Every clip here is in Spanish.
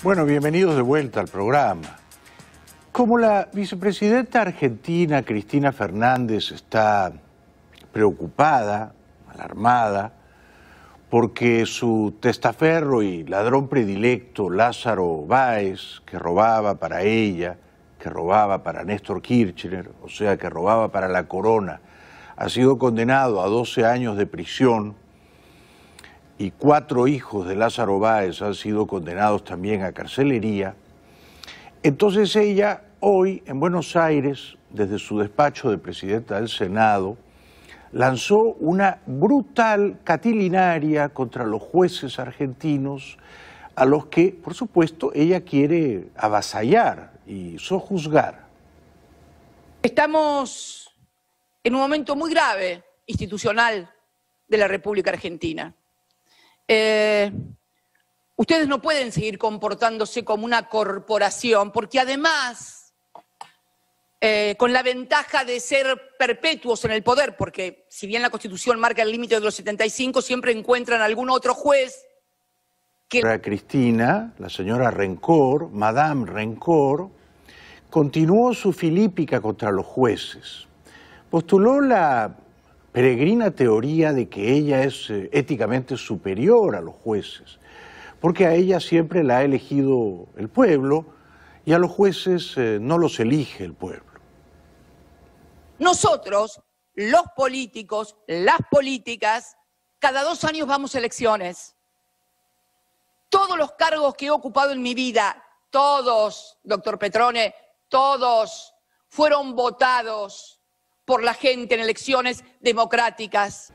Bueno, bienvenidos de vuelta al programa. Como la vicepresidenta argentina Cristina Fernández está preocupada, alarmada, porque su testaferro y ladrón predilecto Lázaro Báez, que robaba para ella, que robaba para Néstor Kirchner, o sea, que robaba para la corona, ha sido condenado a 12 años de prisión y cuatro hijos de Lázaro Báez han sido condenados también a carcelería, entonces ella hoy en Buenos Aires, desde su despacho de presidenta del Senado, lanzó una brutal catilinaria contra los jueces argentinos, a los que, por supuesto, ella quiere avasallar y sojuzgar. Estamos en un momento muy grave institucional de la República Argentina. Eh, ustedes no pueden seguir comportándose como una corporación, porque además, eh, con la ventaja de ser perpetuos en el poder, porque si bien la Constitución marca el límite de los 75, siempre encuentran algún otro juez que... Cristina, la señora Rencor, Madame Rencor, continuó su filípica contra los jueces. Postuló la peregrina teoría de que ella es eh, éticamente superior a los jueces, porque a ella siempre la ha elegido el pueblo y a los jueces eh, no los elige el pueblo. Nosotros, los políticos, las políticas, cada dos años vamos a elecciones. Todos los cargos que he ocupado en mi vida, todos, doctor Petrone, todos fueron votados por la gente en elecciones democráticas.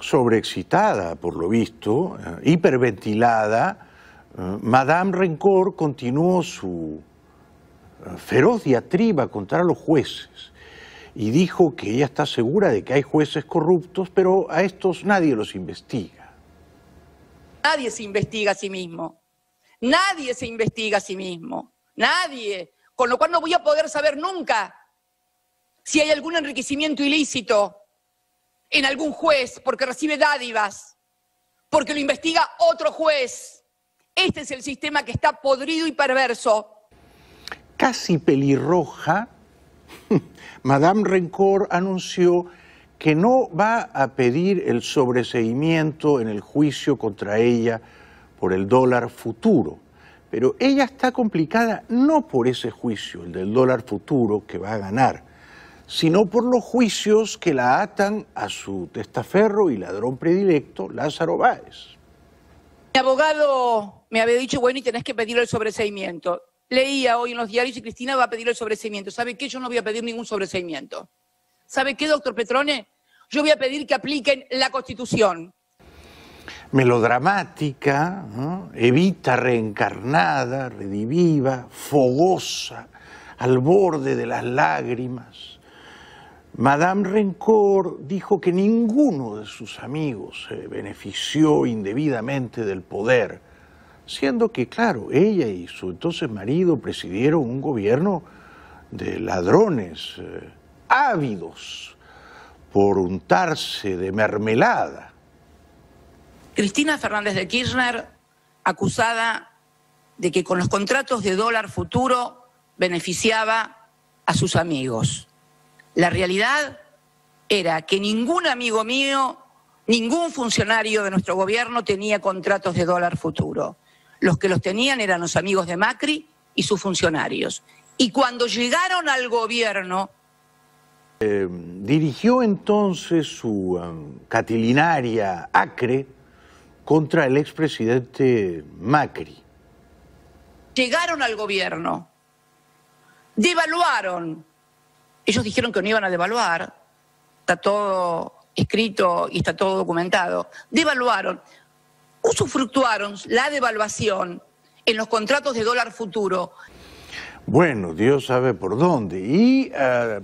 Sobreexcitada, por lo visto, eh, hiperventilada, eh, Madame Rencor continuó su eh, feroz diatriba contra los jueces y dijo que ella está segura de que hay jueces corruptos, pero a estos nadie los investiga. Nadie se investiga a sí mismo. Nadie se investiga a sí mismo. Nadie. Con lo cual no voy a poder saber nunca si hay algún enriquecimiento ilícito en algún juez porque recibe dádivas, porque lo investiga otro juez. Este es el sistema que está podrido y perverso. Casi pelirroja, Madame Rencor anunció que no va a pedir el sobreseimiento en el juicio contra ella por el dólar futuro. Pero ella está complicada no por ese juicio, el del dólar futuro que va a ganar, sino por los juicios que la atan a su testaferro y ladrón predilecto, Lázaro Báez. Mi abogado me había dicho, bueno, y tenés que pedir el sobreseimiento. Leía hoy en los diarios y Cristina va a pedir el sobreseimiento. ¿Sabe qué? Yo no voy a pedir ningún sobreseimiento. ¿Sabe qué, doctor Petrone? Yo voy a pedir que apliquen la Constitución. Melodramática, evita reencarnada, rediviva, fogosa, al borde de las lágrimas Madame Rencor dijo que ninguno de sus amigos se benefició indebidamente del poder, siendo que, claro, ella y su entonces marido presidieron un gobierno de ladrones eh, ávidos por untarse de mermelada. Cristina Fernández de Kirchner, acusada de que con los contratos de dólar futuro beneficiaba a sus amigos. La realidad era que ningún amigo mío, ningún funcionario de nuestro gobierno tenía contratos de dólar futuro. Los que los tenían eran los amigos de Macri y sus funcionarios. Y cuando llegaron al gobierno... Eh, dirigió entonces su um, catilinaria acre contra el expresidente Macri. Llegaron al gobierno, devaluaron ellos dijeron que no iban a devaluar, está todo escrito y está todo documentado. Devaluaron, usufructuaron la devaluación en los contratos de dólar futuro. Bueno, Dios sabe por dónde. Y ah,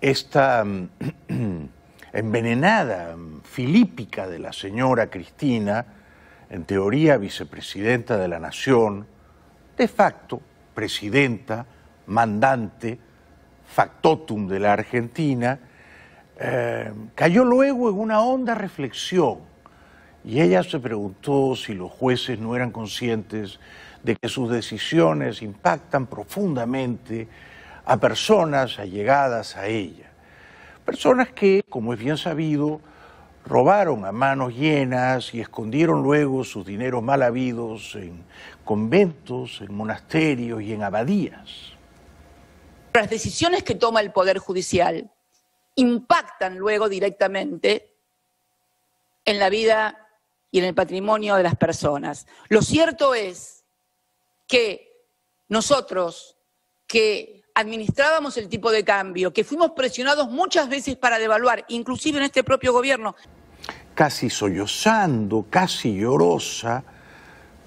esta mm, envenenada mm, filípica de la señora Cristina, en teoría vicepresidenta de la Nación, de facto presidenta, mandante, factotum de la Argentina, eh, cayó luego en una honda reflexión y ella se preguntó si los jueces no eran conscientes de que sus decisiones impactan profundamente a personas allegadas a ella, personas que, como es bien sabido, robaron a manos llenas y escondieron luego sus dineros mal habidos en conventos, en monasterios y en abadías. Las decisiones que toma el Poder Judicial impactan luego directamente en la vida y en el patrimonio de las personas. Lo cierto es que nosotros, que administrábamos el tipo de cambio, que fuimos presionados muchas veces para devaluar, inclusive en este propio gobierno. Casi sollozando, casi llorosa,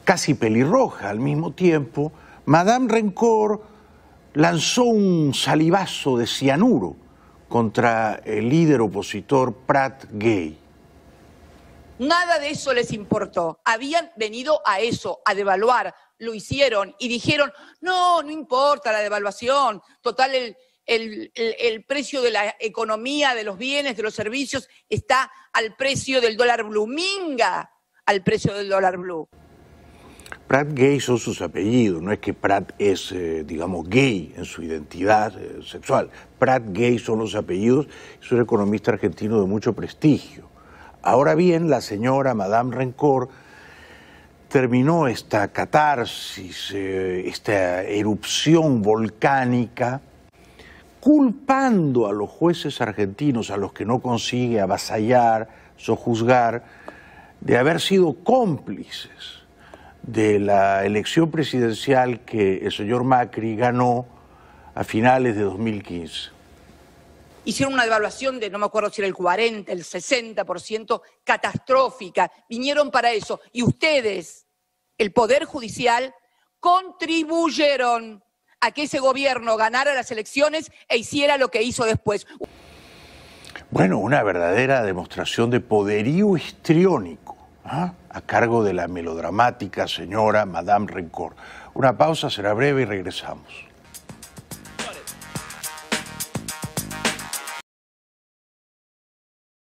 casi pelirroja al mismo tiempo, Madame Rencor lanzó un salivazo de cianuro contra el líder opositor Pratt Gay. Nada de eso les importó. Habían venido a eso, a devaluar. Lo hicieron y dijeron, no, no importa la devaluación. Total, el, el, precio de la economía, de los bienes, de los servicios, está al precio del dólar blue. Minga al precio del dólar blue. Pratt gay son sus apellidos, no es que Pratt es, eh, digamos, gay en su identidad eh, sexual. Pratt gay son los apellidos, es un economista argentino de mucho prestigio. Ahora bien, la señora Madame Rencor terminó esta catarsis, eh, esta erupción volcánica, culpando a los jueces argentinos, a los que no consigue avasallar, sojuzgar, de haber sido cómplices de la elección presidencial que el señor Macri ganó a finales de 2015. Hicieron una devaluación de, no me acuerdo si era el 40, el 60%, catastrófica. Vinieron para eso. Y ustedes, el Poder Judicial, contribuyeron a que ese gobierno ganara las elecciones e hiciera lo que hizo después. Bueno, una verdadera demostración de poderío histriónico. ¿ah? a cargo de la melodramática señora Madame Rencor. Una pausa será breve y regresamos.